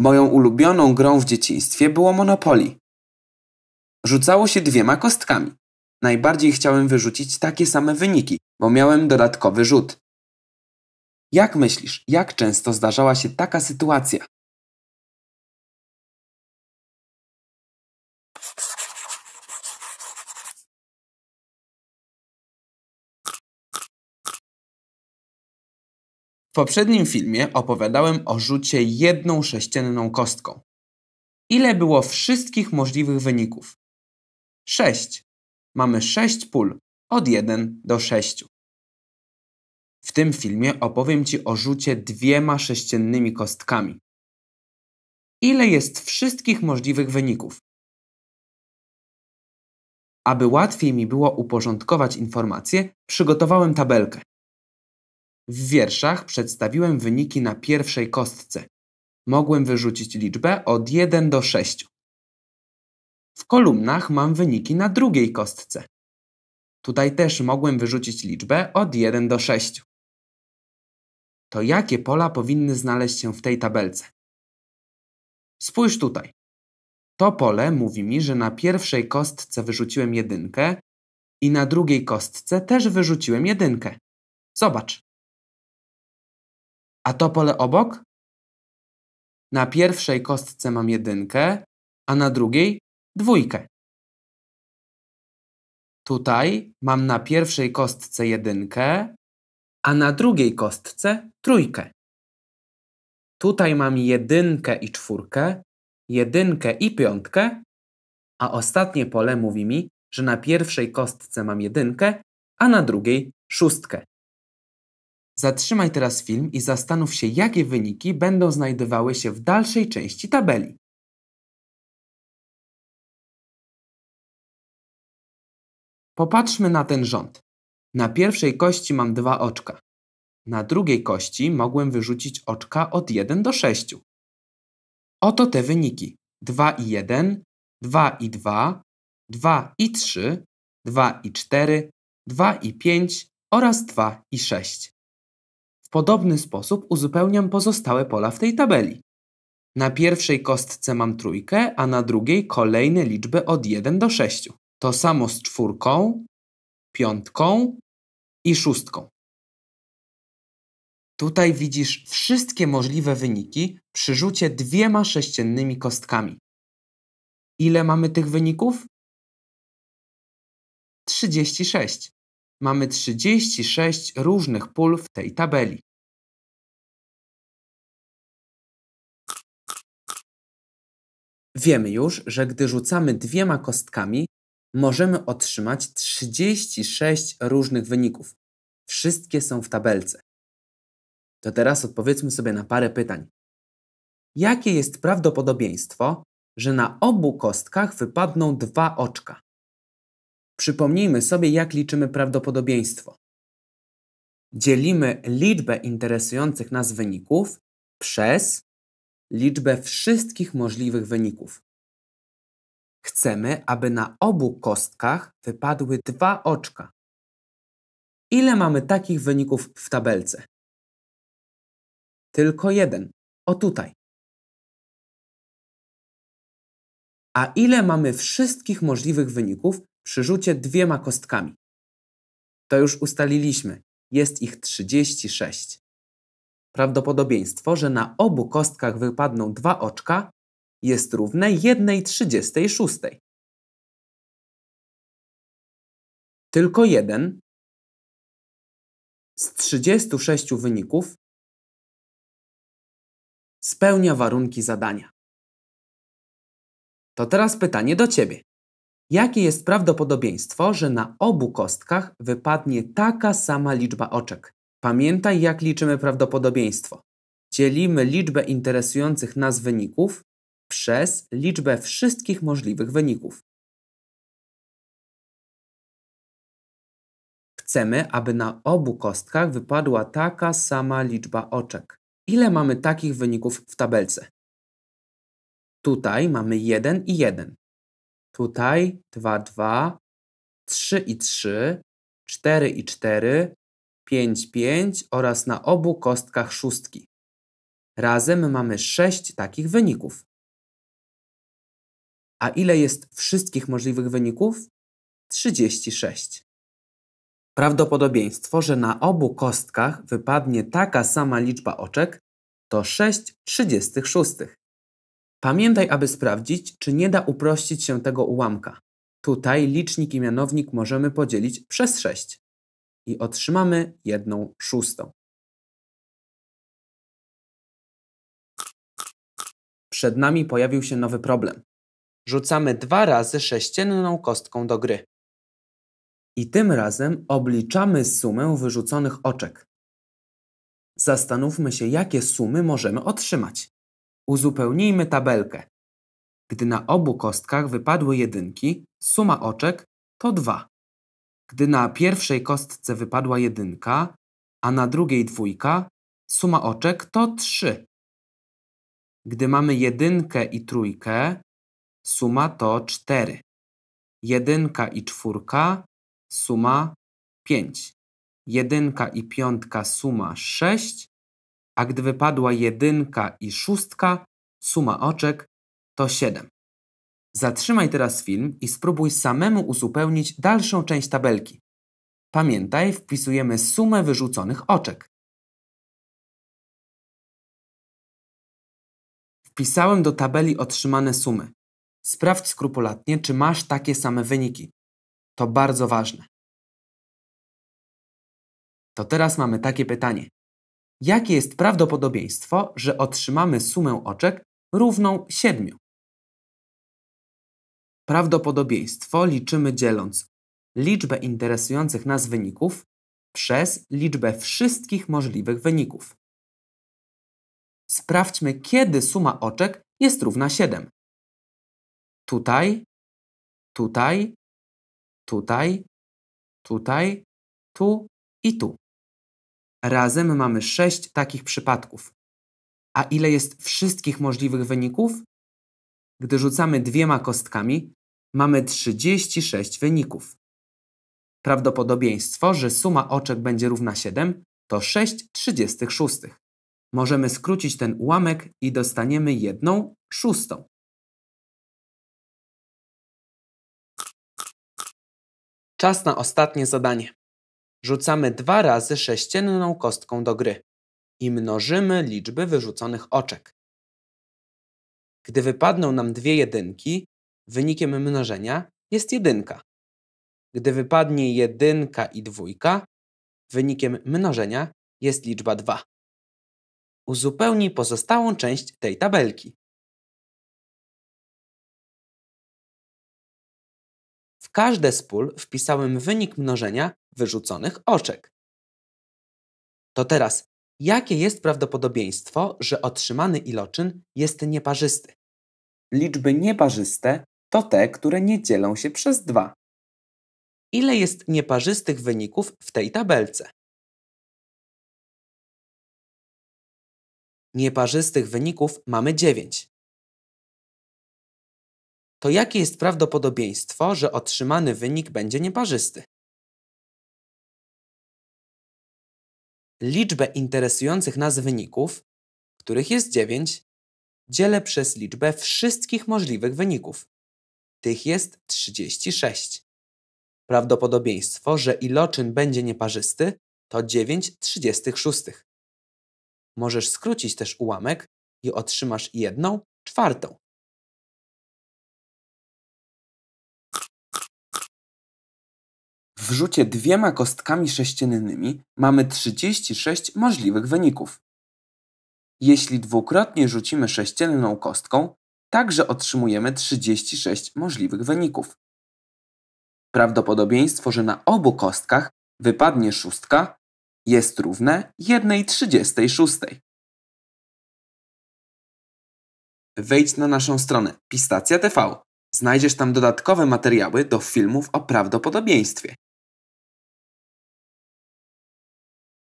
Moją ulubioną grą w dzieciństwie było Monopoly. Rzucało się dwiema kostkami. Najbardziej chciałem wyrzucić takie same wyniki, bo miałem dodatkowy rzut. Jak myślisz, jak często zdarzała się taka sytuacja? W poprzednim filmie opowiadałem o rzucie jedną sześcienną kostką. Ile było wszystkich możliwych wyników? 6. Mamy 6 pól od 1 do 6. W tym filmie opowiem Ci o rzucie dwiema sześciennymi kostkami. Ile jest wszystkich możliwych wyników? Aby łatwiej mi było uporządkować informacje, przygotowałem tabelkę. W wierszach przedstawiłem wyniki na pierwszej kostce. Mogłem wyrzucić liczbę od 1 do 6. W kolumnach mam wyniki na drugiej kostce. Tutaj też mogłem wyrzucić liczbę od 1 do 6. To jakie pola powinny znaleźć się w tej tabelce? Spójrz tutaj. To pole mówi mi, że na pierwszej kostce wyrzuciłem jedynkę i na drugiej kostce też wyrzuciłem jedynkę. Zobacz. A to pole obok? Na pierwszej kostce mam jedynkę, a na drugiej dwójkę. Tutaj mam na pierwszej kostce jedynkę, a na drugiej kostce trójkę. Tutaj mam jedynkę i czwórkę, jedynkę i piątkę, a ostatnie pole mówi mi, że na pierwszej kostce mam jedynkę, a na drugiej szóstkę. Zatrzymaj teraz film i zastanów się, jakie wyniki będą znajdowały się w dalszej części tabeli. Popatrzmy na ten rząd. Na pierwszej kości mam dwa oczka. Na drugiej kości mogłem wyrzucić oczka od 1 do 6. Oto te wyniki. 2 i 1, 2 i 2, 2 i 3, 2 i 4, 2 i 5 oraz 2 i 6 podobny sposób uzupełniam pozostałe pola w tej tabeli. Na pierwszej kostce mam trójkę, a na drugiej kolejne liczby od 1 do 6. To samo z czwórką, piątką i szóstką. Tutaj widzisz wszystkie możliwe wyniki przy rzucie dwiema sześciennymi kostkami. Ile mamy tych wyników? 36 mamy 36 różnych pól w tej tabeli. Wiemy już, że gdy rzucamy dwiema kostkami, możemy otrzymać 36 różnych wyników. Wszystkie są w tabelce. To teraz odpowiedzmy sobie na parę pytań. Jakie jest prawdopodobieństwo, że na obu kostkach wypadną dwa oczka? Przypomnijmy sobie, jak liczymy prawdopodobieństwo. Dzielimy liczbę interesujących nas wyników przez liczbę wszystkich możliwych wyników. Chcemy, aby na obu kostkach wypadły dwa oczka. Ile mamy takich wyników w tabelce? Tylko jeden. O tutaj. A ile mamy wszystkich możliwych wyników przy rzucie dwiema kostkami. To już ustaliliśmy, jest ich 36. Prawdopodobieństwo, że na obu kostkach wypadną dwa oczka, jest równe 1,36. Tylko jeden z 36 wyników spełnia warunki zadania. To teraz pytanie do Ciebie. Jakie jest prawdopodobieństwo, że na obu kostkach wypadnie taka sama liczba oczek? Pamiętaj, jak liczymy prawdopodobieństwo. Dzielimy liczbę interesujących nas wyników przez liczbę wszystkich możliwych wyników. Chcemy, aby na obu kostkach wypadła taka sama liczba oczek. Ile mamy takich wyników w tabelce? Tutaj mamy 1 i 1. Tutaj 2, 2, 3 i 3, 4 i 4, 5, 5 oraz na obu kostkach szóstki. Razem mamy 6 takich wyników. A ile jest wszystkich możliwych wyników? 36. Prawdopodobieństwo, że na obu kostkach wypadnie taka sama liczba oczek to 6 36. Pamiętaj, aby sprawdzić, czy nie da uprościć się tego ułamka. Tutaj licznik i mianownik możemy podzielić przez 6 i otrzymamy jedną szóstą. Przed nami pojawił się nowy problem. Rzucamy dwa razy sześcienną kostką do gry. I tym razem obliczamy sumę wyrzuconych oczek. Zastanówmy się, jakie sumy możemy otrzymać. Uzupełnijmy tabelkę. Gdy na obu kostkach wypadły jedynki, suma oczek to 2. Gdy na pierwszej kostce wypadła jedynka, a na drugiej dwójka, suma oczek to 3. Gdy mamy jedynkę i trójkę, suma to 4. Jedynka i czwórka, suma 5. Jedynka i piątka, suma 6 a gdy wypadła jedynka i szóstka, suma oczek to 7. Zatrzymaj teraz film i spróbuj samemu uzupełnić dalszą część tabelki. Pamiętaj, wpisujemy sumę wyrzuconych oczek. Wpisałem do tabeli otrzymane sumy. Sprawdź skrupulatnie, czy masz takie same wyniki. To bardzo ważne. To teraz mamy takie pytanie jakie jest prawdopodobieństwo, że otrzymamy sumę oczek równą 7. Prawdopodobieństwo liczymy dzieląc liczbę interesujących nas wyników przez liczbę wszystkich możliwych wyników. Sprawdźmy, kiedy suma oczek jest równa 7. Tutaj, tutaj, tutaj, tutaj, tu i tu. Razem mamy sześć takich przypadków. A ile jest wszystkich możliwych wyników? Gdy rzucamy dwiema kostkami, mamy 36 wyników. Prawdopodobieństwo, że suma oczek będzie równa 7, to 6 36. Możemy skrócić ten ułamek i dostaniemy jedną szóstą. Czas na ostatnie zadanie rzucamy dwa razy sześcienną kostką do gry i mnożymy liczby wyrzuconych oczek. Gdy wypadną nam dwie jedynki, wynikiem mnożenia jest jedynka. Gdy wypadnie jedynka i dwójka, wynikiem mnożenia jest liczba 2. Uzupełnij pozostałą część tej tabelki. każde z pól wpisałem wynik mnożenia wyrzuconych oczek. To teraz, jakie jest prawdopodobieństwo, że otrzymany iloczyn jest nieparzysty? Liczby nieparzyste to te, które nie dzielą się przez dwa. Ile jest nieparzystych wyników w tej tabelce? Nieparzystych wyników mamy 9 to jakie jest prawdopodobieństwo, że otrzymany wynik będzie nieparzysty? Liczbę interesujących nas wyników, których jest 9, dzielę przez liczbę wszystkich możliwych wyników. Tych jest 36. Prawdopodobieństwo, że iloczyn będzie nieparzysty, to 9,36. Możesz skrócić też ułamek i otrzymasz jedną czwartą. W rzucie dwiema kostkami sześciennymi mamy 36 możliwych wyników. Jeśli dwukrotnie rzucimy sześcienną kostką, także otrzymujemy 36 możliwych wyników. Prawdopodobieństwo, że na obu kostkach wypadnie szóstka, jest równe 1,36. Wejdź na naszą stronę Pistacja TV. Znajdziesz tam dodatkowe materiały do filmów o prawdopodobieństwie.